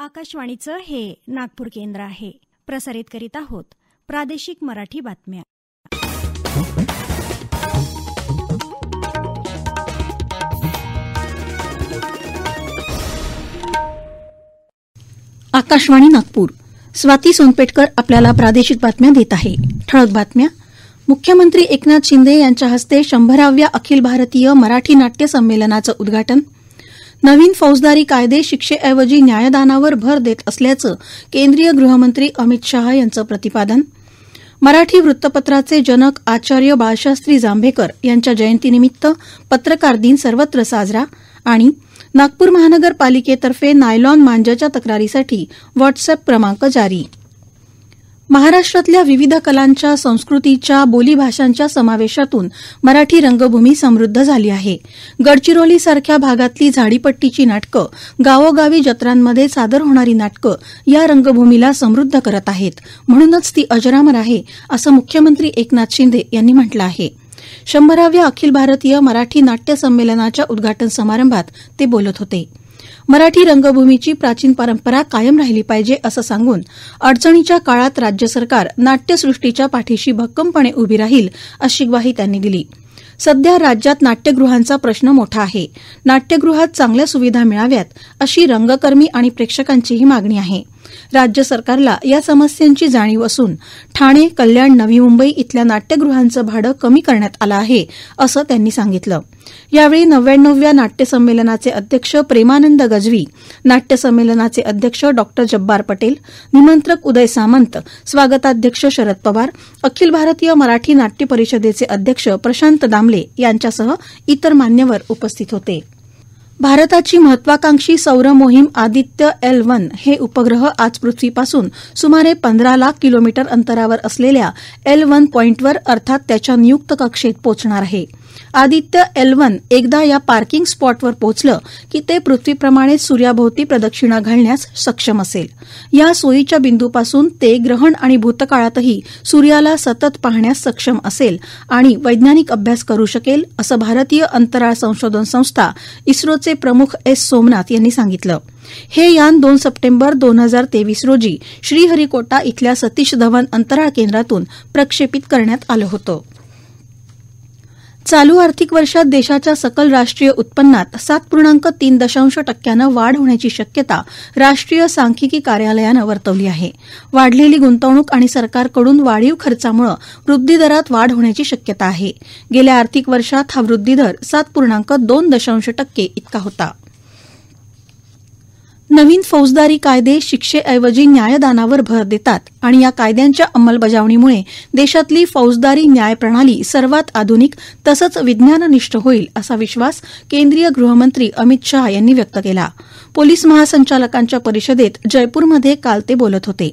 आकाशवाणीचं हे नागपूर केंद्र आहे प्रसारित करीत आहोत प्रादेशिक मराठी बातम्या आकाशवाणी नागपूर स्वाती सोनपेटकर आपल्याला प्रादेशिक बातम्या देत आहे ठळक बातम्या मुख्यमंत्री एकनाथ शिंदे यांच्या हस्ते शंभराव्या अखिल भारतीय मराठी नाट्य संमेलनाचं उद्घाटन नवीन फौजदारी कायदे शिक्षेऐवजी न्यायदानावर भर देत असल्याचं केंद्रीय गृहमंत्री अमित शहा यांचं प्रतिपादन मराठी वृत्तपत्राचे जनक आचार्य बाळशास्त्री जांभेकर यांच्या जयंतीनिमित्त पत्रकार दिन सर्वत्र साजरा आणि नागपूर महानगरपालिकेतर्फे नायलॉन मांजाच्या तक्रारीसाठी व्हॉट्सअप क्रमांक जारी महाराष्ट्रातल्या विविध कलांच्या संस्कृतीच्या बोलीभाषांच्या समावेशातून मराठी रंगभूमी समृद्ध झाली आहे गडचिरोलीसारख्या भागातली झाडीपट्टीची नाटकं गावोगावी जत्रांमध्ये सादर होणारी नाटकं या रंगभूमीला समृद्ध करत आहेत म्हणूनच ती अजरामर आहे असं मुख्यमंत्री एकनाथ शिंदे यांनी म्हटलं आहे शंभराव्या अखिल भारतीय मराठी नाट्य संमेलनाच्या उद्घाटन समारंभात ते बोलत होते मराठी रंगभूमीची प्राचीन परंपरा कायम राहिली पाहिजे असं सांगून अडचणीच्या काळात राज्य सरकार नाट्यसृष्टीच्या पाठीशी भक्कमपणे उभी राहील अशी ग्वाही त्यांनी दिली सध्या राज्यात नाट्यगृहांचा प्रश्न मोठा आहे नाट्यगृहात चांगल्या सुविधा मिळाव्यात अशी रंगकर्मी आणि प्रेक्षकांचीही मागणी आहा राज्य सरकारला या समस्यांची जाणीव असून ठाणे कल्याण नवी मुंबई इथल्या नाट्यगृहांचं भाडं कमी करण्यात आलं आहे असं त्यांनी सांगितलं यावेळी नाट्य संमेलनाचे अध्यक्ष प्रेमानंद गजवी संमेलनाचे अध्यक्ष डॉक्टर जब्बार पटेल निमंत्रक उदय सामंत स्वागताध्यक्ष शरद पवार अखिल भारतीय मराठी नाट्य परिषदेचे अध्यक्ष प्रशांत दामले यांच्यासह इतर मान्यवर उपस्थित होते भारताची महत्वाकांक्षी सौर मोहीम आदित्य एल वन हे उपग्रह आज पृथ्वीपासून सुमारे पंधरा लाख किलोमीटर अंतरावर असलेल्या एल वन पॉईंटवर अर्थात त्याच्या नियुक्त कक्षेत पोचणार आहा आदित्य एल्वन एकदा या पार्किंग स्पॉटवर पोहोचलं की ते पृथ्वीप्रमाणे सूर्याभोवती प्रदक्षिणा घालण्यास सक्षम असेल या सोयीच्या बिंदूपासून ते ग्रहण आणि भूतकाळातही सूर्याला सतत पाहण्यास सक्षम असेल आणि वैज्ञानिक अभ्यास करू शकेल असं भारतीय अंतराळ संशोधन संस्था इस्रोचे प्रमुख एस सोमनाथ यांनी सांगितलं हे यान दोन सप्टेंबर दोन हजार तेवीस रोजी श्रीहरिकोटा इथल्या सतीश धवन अंतराळ केंद्रातून प्रक्षेपित करण्यात आलं होतं चालू आर्थिक वर्षात देशाच्या सकल राष्ट्रीय उत्पन्नात सात पूर्णांक तीन दशांश टक्क्यानं वाढ होण्याची शक्यता राष्ट्रीय सांख्यिकी कार्यालयानं वर्तवली आहे वाढलेली गुंतवणूक आणि सरकारकडून वाढीव खर्चामुळे वृद्धीदरात वाढ होण्याची शक्यता आहे गेल्या आर्थिक वर्षात हा वृद्धीदर सात पूर्णांक दोन दशांश टक्के इतका होता नवीन फौजदारी कायदे शिक्षेऐवजी न्यायदानावर भर देतात आणि या कायद्यांच्या अंमलबजावणीमुळे देशातली फौजदारी न्यायप्रणाली सर्वात आधुनिक तसंच विज्ञाननिष्ठ होईल असा विश्वास केंद्रीय गृहमंत्री अमित शहा यांनी व्यक्त केला पोलीस महासंचालकांच्या परिषदेत जयपूरमध्ये काल ते बोलत होते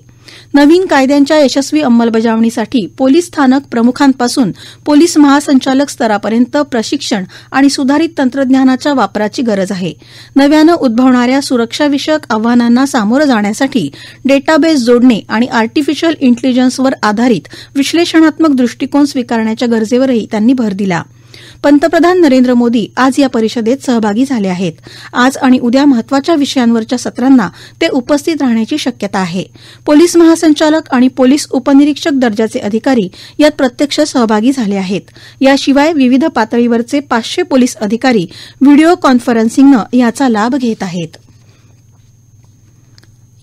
नवीन कायद्यांच्या यशस्वी अंमलबजावणीसाठी पोलीस स्थानक प्रमुखांपासून पोलीस महासंचालक स्तरापर्यंत प्रशिक्षण आणि सुधारित तंत्रज्ञानाच्या वापराची गरज आहे नव्यानं उद्भवणाऱ्या सुरक्षाविषयक आव्हानांना सामोरं जाण्यासाठी डेटाबेस जोडणे आणि आर्टिफिशियल इंटेलिजन्सवर आधारित विश्लेषणात्मक दृष्टिकोन स्वीकारण्याच्या गरजेवरही त्यांनी भर दिला पंतप्रधान नरेंद्र मोदी आज या परिषदेत सहभागी झाले आहेत आज आणि उद्या महत्वाच्या विषयांवरच्या सत्रांना ते उपस्थित राहण्याची शक्यता आहे पोलीस महासंचालक आणि पोलीस उपनिरीक्षक दर्जाचे अधिकारी यात प्रत्यक्ष सहभागी झाले आहेत याशिवाय विविध पातळीवरचे पाचशे पोलीस अधिकारी व्हिडिओ कॉन्फरन्सिंगनं याचा लाभ घेत आहेत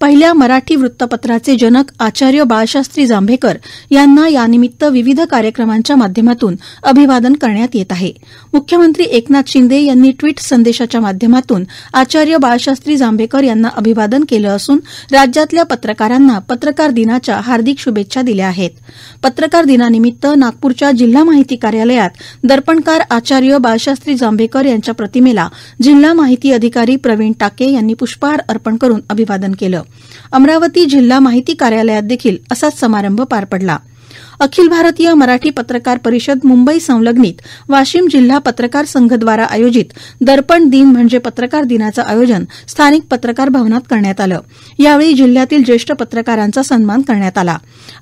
पहिल्या मराठी वृत्तपत्राचे जनक आचार्य बाळशास्त्री जांभेकर यांना यानिमित्त विविध कार्यक्रमांच्या माध्यमातून अभिवादन करण्यात येत आहे मुख्यमंत्री एकनाथ शिंदे यांनी ट्विट संदेशाच्या माध्यमातून आचार्य बाळशास्त्री जांभेकर यांना अभिवादन केलं असून राज्यातल्या पत्रकारांना पत्रकार दिनाच्या हार्दिक शुभेच्छा दिल्या आहेत पत्रकार दिनानिमित्त नागपूरच्या जिल्हा माहिती कार्यालयात दर्पणकार आचार्य बाळशास्त्री जांभेकर यांच्या प्रतिमेला जिल्हा माहिती अधिकारी प्रवीण टाके यांनी पुष्पहार अर्पण करून अभिवादन केलं अमरावती जिल्हा माहिती कार्यालयात देखील असाच समारंभ पार पडला अखिल भारतीय मराठी पत्रकार परिषद मुंबई संलग्नित वाशिम जिल्हा पत्रकार संघद्वारा आयोजित दर्पण दिन म्हणजे पत्रकार दिनाचं आयोजन स्थानिक पत्रकार भवनात करण्यात आलं यावेळी जिल्ह्यातील ज्येष्ठ पत्रकारांचा सन्मान करण्यात आला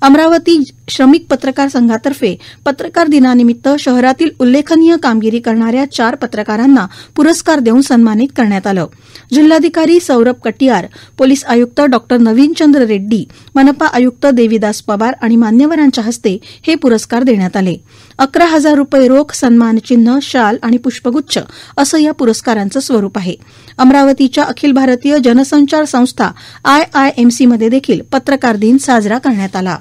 अमरावती श्रमिक पत्रकार संघातर्फे पत्रकार दिनानिमित्त शहरातील उल्लेखनीय कामगिरी करणाऱ्या चार पत्रकारांना पुरस्कार देऊन सन्मानित करण्यात आलं जिल्हाधिकारी सौरभ कटियार पोलीस आयुक्त डॉ नवीनचंद्र रेड्डी मनपा आयुक्त देविदास पवार आणि मान्यवरांच्या हस्ते हस्ते हे पुरस्कार देण्यात आले अकरा हजार रुपये रोख सन्मानचिन्ह शाल आणि पुष्पगुच्छ असं या पुरस्कारांचं स्वरूप आहे अमरावतीच्या अखिल भारतीय जनसंचार संस्था मध्ये देखील पत्रकार दिन साजरा करण्यात आला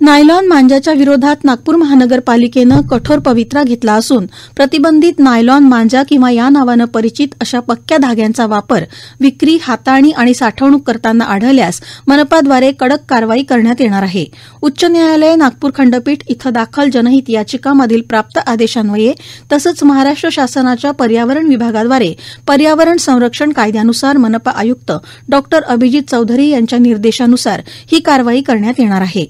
नायलॉन मांजाच्या विरोधात नागपूर महानगरपालिकेनं कठोर पवित्रा घेतला असून प्रतिबंधित नायलॉन मांजा किंवा या नावानं परिचित अशा पक्क्या धाग्यांचा वापर विक्री हाताळणी आणि साठवणूक करताना आढळल्यास मनपाद्वारे कडक कारवाई करण्यात येणार आहे उच्च न्यायालय नागपूर खंडपीठ इथं दाखल जनहित याचिकामधील प्राप्त आदेशान्वये तसंच महाराष्ट्र शासनाच्या पर्यावरण विभागाद्वारे पर्यावरण संरक्षण कायद्यानुसार मनपा आयुक्त डॉ अभिजित चौधरी यांच्या निर्देशानुसार ही कारवाई करण्यात येणार आहे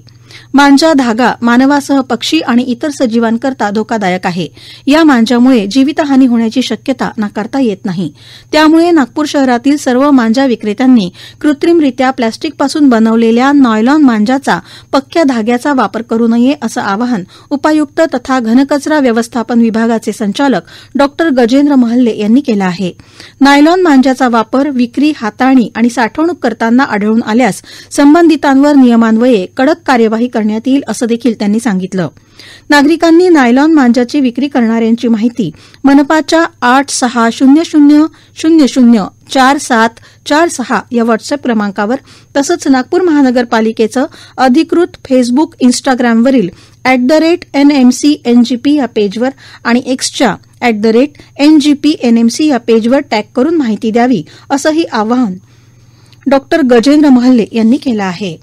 मांजा धागा मानवासह पक्षी आणि इतर सजीवांकरता धोकादायक आहे या मांजामुळे जीवितहानी होण्याची शक्यता नाकारता येत नाही त्यामुळे नागपूर शहरातील सर्व मांजा विक्रेत्यांनी कृत्रिमरित्या प्लॅस्टिकपासून बनवलेल्या नॉयलॉन मांजाचा पक्क्या धाग्याचा वापर करू नये असं आवाहन उपायुक्त तथा घनकचरा व्यवस्थापन विभागाचे संचालक डॉ गजेंद्र महल्ले यांनी केला आहे नायलॉन मांजाचा वापर विक्री हाताळणी आणि साठवणूक करताना आढळून आल्यास संबंधितांवर नियमान्वये कडक कार्यवाही करण्यात करण्यात येईल असं देखील त्यांनी सांगितलं नागरिकांनी नायलॉन मांजाची विक्री करणाऱ्यांची माहिती मनपाच्या आठ सहा शून्य शून्य शून्य शून्य चार सात चार सहा या व्हॉट्सअप क्रमांकावर तसंच नागपूर महानगरपालिकेचं अधिकृत फेसबुक इन्स्टाग्रामवरील at the rate NMC NGP या पेजवर आणि एक्सच्या at the rate NGP NMC या पेजवर टॅग करून माहिती द्यावी असंही आवाहन डॉ गजेंद्र महल्ले यांनी केलं आहे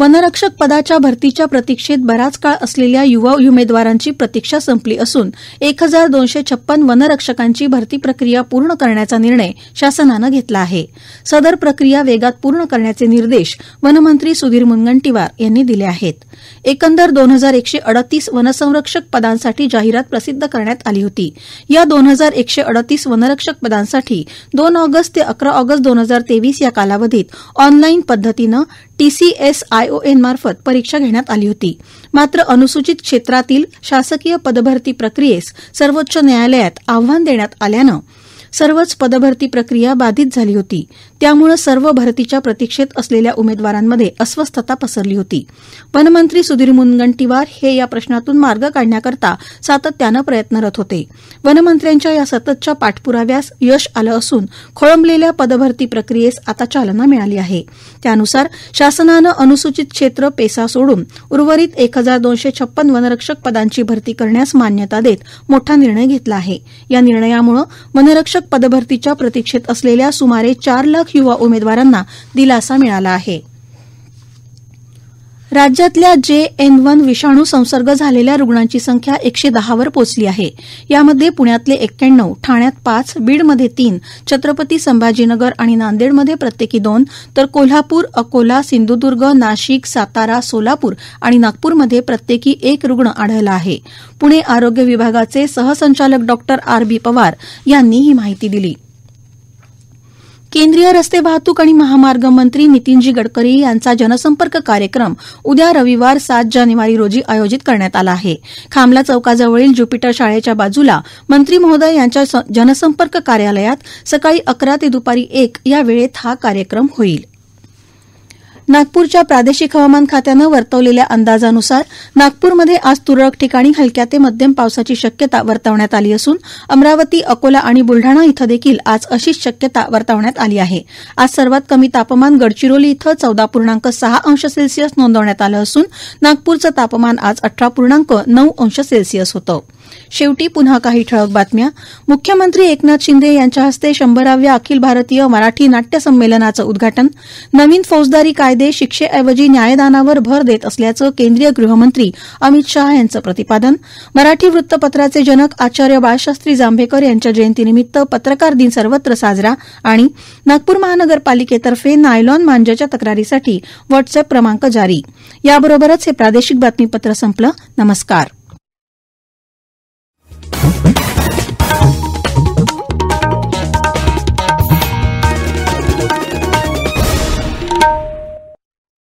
वनरक्षक पदाच्या भरतीच्या प्रतीक्षेत बराच काळ असलेल्या युवा उमेदवारांची प्रतीक्षा संपली असून एक हजार दोनशे छप्पन वनरक्षकांची भरती प्रक्रिया पूर्ण करण्याचा निर्णय शासनानं घेतला आहे सदर प्रक्रिया वेगात पूर्ण करण्याचे निर्देश वनमंत्री सुधीर मुनगंटीवार यांनी दिले आहेत एकंदर दोन हजार एकशे अडतीस वनसंरक्षक पदांसाठी जाहिरात प्रसिद्ध करण्यात आली होती या दोन हजार एकशे अडतीस वनरक्षक पदांसाठी दोन ऑगस्ट ते अकरा ऑगस्ट दोन हजार तेवीस या कालावधीत ऑनलाईन पद्धतीनं मार्फत परीक्षा घेण्यात आली होती मात्र अनुसूचित क्षेत्रातील शासकीय पदभरती प्रक्रियेस सर्वोच्च न्यायालयात आव्हान देण्यात आल्यानं सर्वच पदभरती प्रक्रिया बाधित झाली होती त्यामुळे सर्व भरतीच्या प्रतीक्षेत असलेल्या उमेदवारांमध्ये अस्वस्थता पसरली होती वनमंत्री सुधीर मुनगंटीवार हे या प्रश्नातून मार्ग काढण्याकरता सातत्यानं प्रयत्नरत होते वनमंत्र्यांच्या या सततच्या पाठपुराव्यास यश आलं असून खोळंबलेल्या पदभरती प्रक्रियेस आता चालना मिळाली आहे त्यानुसार शासनानं अनुसूचित क्षेत्र पेसा सोडून उर्वरित एक हजार दोनशे छप्पन वनरक्षक पदांची भरती करण्यास मान्यता देत मोठा निर्णय घेतला आहे या निर्णयामुळे वनरक्षक पदभरतीच्या प्रतीक्षेत असलेल्या सुमारे चार लाख युवा उमेदवारांना दिलासा मिळाला आहे राज्यातल्या जे एन वन विषाणू संसर्ग झालेल्या रुग्णांची संख्या एकशे दहावर पोचली आहे यामध्ये पुण्यातले एक्क्याण्णव ठाण्यात पाच बीडमध्ये तीन छत्रपती संभाजीनगर आणि नांदेडमध्ये प्रत्येकी दोन तर कोल्हापूर अकोला सिंधुदुर्ग नाशिक सातारा सोलापूर आणि नागपूरमध्ये प्रत्येकी एक रुग्ण आढळला आहे पुणे आरोग्य विभागाचे सहसंचालक डॉक्टर आर बी पवार यांनी ही माहिती दिली केंद्रीय रस्ते वाहतूक आणि महामार्ग मंत्री नितीनजी गडकरी यांचा जनसंपर्क कार्यक्रम उद्या रविवार सात जानेवारी रोजी आयोजित करण्यात आला आहे खामला चौकाजवळील ज्युपिटर शाळेच्या बाजूला मंत्री महोदय यांच्या जनसंपर्क कार्यालयात सकाळी अकरा ते दुपारी एक या वेळेत हा कार्यक्रम होईल नागपूरच्या प्रादेशिक हवामान खात्यानं वर्तवलेल्या अंदाजानुसार नागपूरमध्ये आज तुरळक ठिकाणी हलक्या ते मध्यम पावसाची शक्यता वर्तवण्यात आली असून अमरावती अकोला आणि बुलढाणा इथं देखील आज अशीच शक्यता वर्तवण्यात आली आहे आज सर्वात कमी तापमान गडचिरोली इथं चौदा पूर्णांक सहा अंश सेल्सिअस नोंदवण्यात आलं असून नागपूरचं तापमान आज अठरा पूर्णांक नऊ अंश सेल्सिअस होतं शेवटी पुन्हा काही ठळक बातम्या मुख्यमंत्री एकनाथ शिंदे यांच्या हस्ते शंभराव्या अखिल भारतीय मराठी नाट्य संमेलनाचं उद्घाटन नवीन फौजदारी कायदे शिक्षेऐवजी न्यायदानावर भर देत असल्याचं केंद्रीय गृहमंत्री अमित शहा यांचं प्रतिपादन मराठी वृत्तपत्राचे जनक आचार्य बाळशास्त्री जांभेकर यांच्या जयंतीनिमित्त पत्रकार दिन सर्वत्र साजरा आणि नागपूर महानगरपालिकेतर्फे नायलॉन मांजाच्या तक्रारीसाठी व्हॉट्सअप क्रमांक जारी याबरोबरच हे प्रादेशिक बातमीपत्र संपलं नमस्कार Huh?